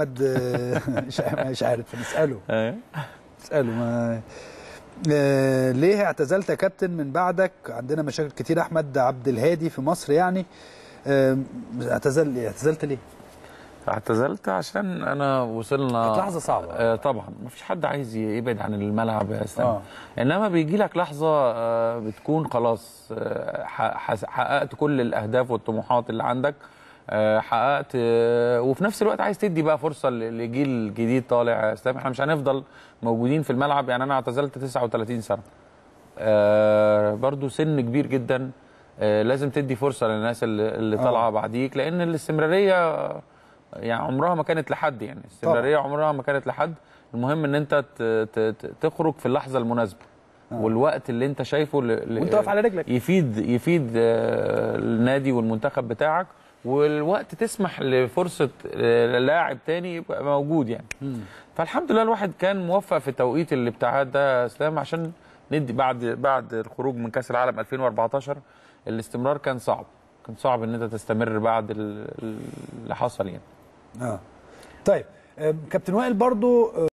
محمد آه، مش عارف نساله آه. نساله ما آه، ليه اعتزلت يا كابتن من بعدك عندنا مشاكل كتير احمد عبد الهادي في مصر يعني اعتزل اعتزلت ليه اعتزلت عشان انا وصلنا كانت لحظه صعبه آه طبعا مفيش حد عايز يبعد عن الملعب يا استاذ آه. انما بيجي لك لحظه آه بتكون خلاص آه حققت كل الاهداف والطموحات اللي عندك آه، حققت آه، وفي نفس الوقت عايز تدي بقى فرصه لجيل جديد طالع استاذ احنا مش هنفضل موجودين في الملعب يعني انا اعتزلت 39 سنه آه، برضو سن كبير جدا لازم تدي فرصه للناس اللي طالعه بعديك لان الاستمراريه يعني عمرها ما كانت لحد يعني الاستمراريه عمرها ما كانت لحد المهم ان انت تخرج في اللحظه المناسبه والوقت اللي انت شايفه وانت واقف على رجلك يفيد يفيد النادي والمنتخب بتاعك والوقت تسمح لفرصه آه، لاعب تاني يبقى موجود يعني فالحمد لله الواحد كان موفق في توقيت الابتعاد ده يا اسلام عشان ندي بعد بعد الخروج من كاس العالم 2014 الاستمرار كان صعب كان صعب ان انت تستمر بعد اللي حصل يعني اه طيب كابتن وائل برضو آه،